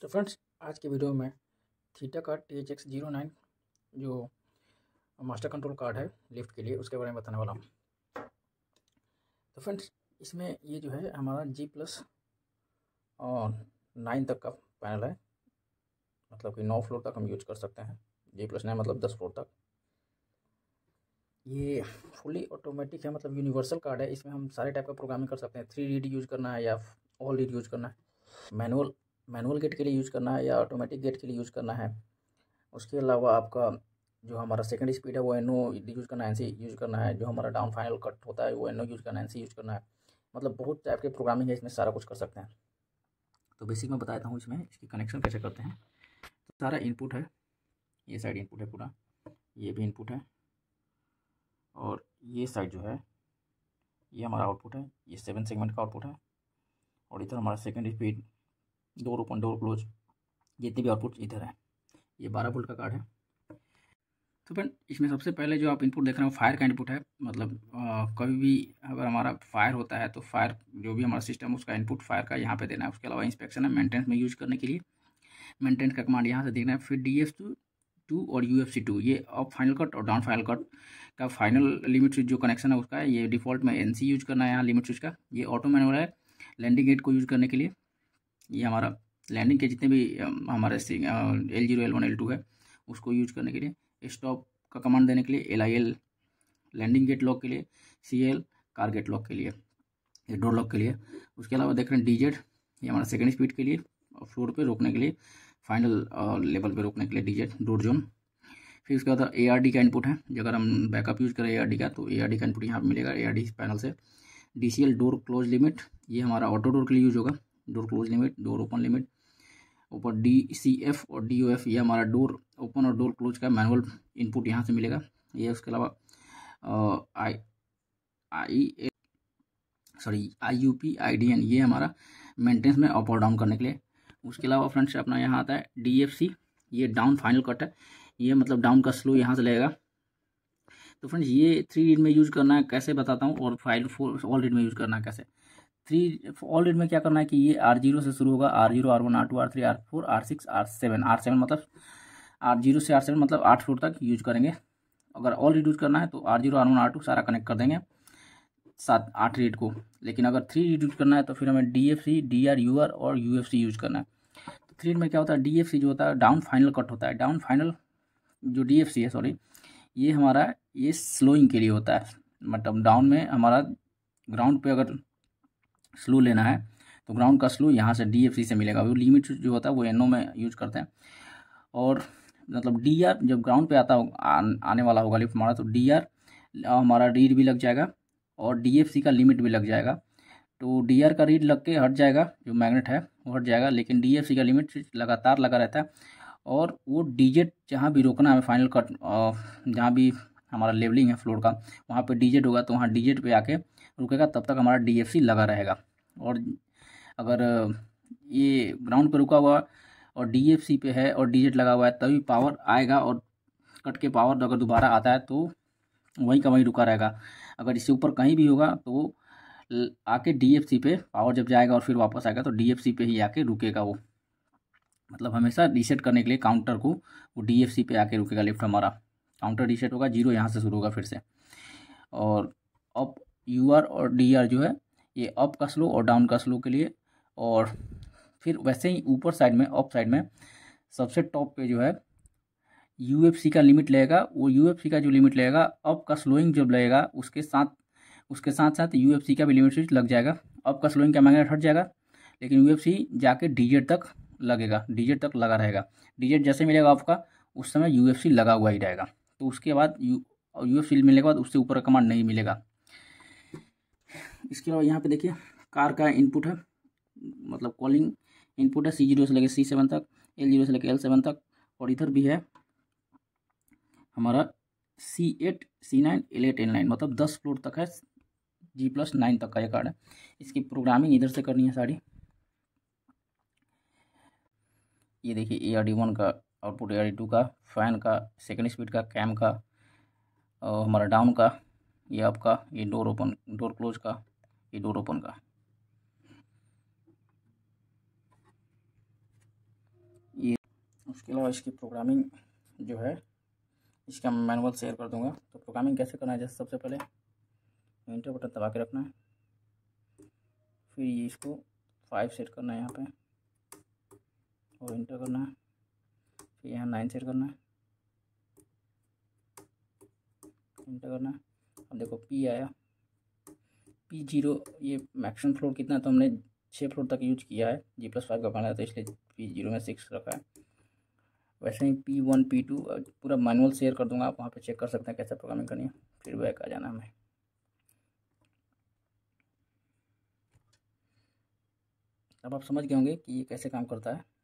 तो फ्रेंड्स आज के वीडियो में theta card T H X zero nine जो मास्टर कंट्रोल कार्ड है लिफ्ट के लिए उसके बारे में बताने वाला हूँ तो फ्रेंड्स इसमें ये जो है हमारा जी प्लस और नाइन तक का पैनल है मतलब कि नौ फ्लोर तक हम यूज कर सकते हैं जी प्लस नाइन मतलब दस फ्लोर तक ये फुली ऑटोमेटिक है मतलब यूनिवर्सल कार्ड है इसमें हम सारे टाइप का प्रोग्रामिंग कर सकते हैं थ्री रीड यूज करना है या ऑल रीड यूज करना है मैनुअल मैनुअल गेट के लिए यूज़ करना है या ऑटोमेटिक गेट के लिए यूज़ करना है उसके अलावा आपका जो हमारा सेकेंड स्पीड है वो एनो यूज़ करना है सी यूज़ करना है जो हमारा डाउन फाइनल कट होता है वो एनो यूज़ करना है सी यूज़ करना है मतलब बहुत टाइप के प्रोग्रामिंग है इसमें सारा कुछ कर सकते हैं तो बेसिक मैं बताता हूँ इसमें इसकी कनेक्शन कैसे करते हैं तो सारा इनपुट है ये साइड इनपुट है पूरा ये भी इनपुट है और ये साइड जो है ये हमारा आउटपुट है ये सेवन सेगमेंट का आउटपुट है और इधर हमारा second speed door open door close जितने भी आउटपुट इधर है ये बारह वोल्ट का कार्ड है तो फ्रेंड इसमें सबसे पहले जो आप इनपुट देख रहे हो फायर का इनपुट है मतलब आ, कभी भी अगर हमारा फायर होता है तो फायर जो भी हमारा सिस्टम उसका इनपुट फायर का यहाँ पे देना है उसके अलावा इंस्पेक्शन है मेंटेनेंस में यूज करने के लिए मेंटेनेंस का कमांड यहाँ से देखना है फिर डी एफ टू और यू एफ सी टू ये अप फाइनल कट और डाउन फाइनल कट का फाइनल लिमिट स्विच जो कनेक्शन है उसका है ये डिफॉल्ट में एन सी यूज करना है यहाँ लिमिट स्विच का ये ऑटो मैनुअल है लैंडिंग गेट को यूज करने के लिए ये हमारा लैंडिंग के जितने भी हमारे L zero L one L two है उसको यूज करने के लिए स्टॉप का कमांड देने के लिए L I L landing gate lock के लिए C L car gate lock के लिए ये डोर लॉक के लिए उसके अलावा देख रहे हैं डी जेड ये हमारा सेकेंड स्पीड के लिए और फ्लोर पे रोकने के लिए फाइनल लेवल पे रोकने के लिए डी जेड डोर जोन फिर उसके बाद ए आर डी का इनपुट है अगर हम बैकअप यूज करें ए आर डी का तो ए आर डी का इनपुट यहाँ पर मिलेगा ए आर डी पैनल से D C L door close limit ये हमारा ऑटो डोर के लिए यूज होगा door close limit door open limit ऊपर डी सी एफ और डी ओ एफ ये हमारा डोर ओपन और डोर क्लोज का मैनुअल इनपुट यहाँ से मिलेगा ये उसके अलावा I I sorry I U P I D N ये हमारा मेंटेनेंस में अप और डाउन करने के लिए उसके अलावा फ्रेंड्स अपना यहाँ आता है डी एफ सी ये डाउन फाइनल कट है ये मतलब डाउन का स्लो यहाँ से लगेगा तो फ्रेंड्स ये थ्री रीड में यूज़ करना है कैसे बताता हूँ और फाइल फोर ऑल रीड में यूज़ करना है कैसे थ्री ऑल रेड में क्या करना है कि ये आर जीरो से शुरू होगा R zero R one R two R three R four R six R seven R seven मतलब आर जीरो से आर सेवन मतलब आठ फ्लोर तक यूज करेंगे अगर ऑल रेड यूज करना है तो R zero R one R two सारा कनेक्ट कर देंगे सात आठ रेड को लेकिन अगर थ्री रेड यूज करना है तो फिर हमें D F C D R U R और यू एफ सी यूज करना है तो थ्री रेड में क्या होता है डी एफ सी जो होता है डाउन फाइनल कट होता है डाउन फाइनल जो डी एफ सी है सॉरी ये हमारा ये स्लोइंग के लिए होता है मतलब डाउन में हमारा ग्राउंड पे अगर स्लू लेना है तो ग्राउंड का स्लू यहाँ से डी से मिलेगा वो लिमिट जो होता है वो एनओ में यूज करते हैं और मतलब डी आर जब ग्राउंड पे आता हो, आने वाला होगा लिफ्ट हमारा तो डी आर हमारा रीड भी लग जाएगा और डी एफ सी का लिमिट भी लग जाएगा तो डी आर का रीड लग के हट जाएगा जो मैग्नेट है वो हट जाएगा लेकिन डी एफ सी का लिमिट लगातार लगा रहता है और वो डी जेड जहाँ भी रोकना है फाइनल कट जहाँ भी हमारा लेवलिंग है फ्लोर का वहाँ पे डी जेड होगा तो वहाँ डी जेड पर आके रुकेगा तब तक हमारा डी एफ सी लगा रहेगा और अगर ये ग्राउंड पर रुका हुआ और डी पे है और डी लगा हुआ है तभी पावर आएगा और कट के पावर अगर दोबारा आता है तो वहीं का वहीं रुका रहेगा अगर इससे ऊपर कहीं भी होगा तो आके डी पे पावर जब जाएगा और फिर वापस आएगा तो डी पे ही आके रुकेगा वो मतलब हमेशा रीसेट करने के लिए काउंटर को वो डी पे आके रुकेगा लिफ्ट हमारा काउंटर रीसेट होगा जीरो यहाँ से शुरू होगा फिर से और अब यू आर और डी आर जो है ये अप का स्लो और डाउन का स्लो के लिए और फिर वैसे ही ऊपर साइड में अप साइड में सबसे टॉप पे जो है यू का लिमिट लगेगा वो यू का जो लिमिट लगेगा अप का स्लोइंग जब लगेगा उसके साथ उसके साथ साथ यू का भी लिमिट स्विच लग जाएगा अप का स्लोइंग का मैग्नेट हट जाएगा लेकिन यू जाके डीजेट तक लगेगा डीजेट तक लगा रहेगा डीजेट जैसे मिलेगा आपका उस समय यू लगा हुआ ही रहेगा तो उसके बाद यू यू मिलने के बाद उससे ऊपर का कमांड नहीं मिलेगा इसके अलावा यहाँ पे देखिए कार का इनपुट है मतलब कॉलिंग इनपुट है सी जीरो से लेके सी सेवन तक एल जीरो से लेके एल सेवन तक और इधर भी है हमारा C eight C nine L eight L nine मतलब दस फ्लोर तक है जी प्लस नाइन तक का ये कार्ड है इसकी प्रोग्रामिंग इधर से करनी है सारी ये देखिए ए आर डी वन का output A R D two का फैन का सेकेंड स्पीड का कैम का और हमारा डाउन का ये आपका ये डोर ओपन डोर क्लोज का ये डोर ओपन का ये उसके अलावा इसकी प्रोग्रामिंग जो है इसका मैं मैनुअल शेयर कर दूंगा तो प्रोग्रामिंग कैसे करना है जैसे सबसे पहले इंटर बटन दबा के रखना है फिर ये इसको फाइव सेट करना है यहाँ पे और इंटर करना है फिर यहाँ नाइन सेट करना है इंटर करना है अब देखो पी आया पी जीरो ये मैक्सिमम फ्लोर कितना तो हमने छः फ्लोर तक यूज किया है जी प्लस फाइव का बना है तो इसलिए पी जीरो में सिक्स रखा है वैसे ही पी वन पी टू पूरा मैनुअल शेयर कर दूंगा आप वहाँ पे चेक कर सकते हैं कैसे प्रोग्रामिंग करनी है फिर बैक आ जाना हमें अब आप समझ गए होंगे कि ये कैसे काम करता है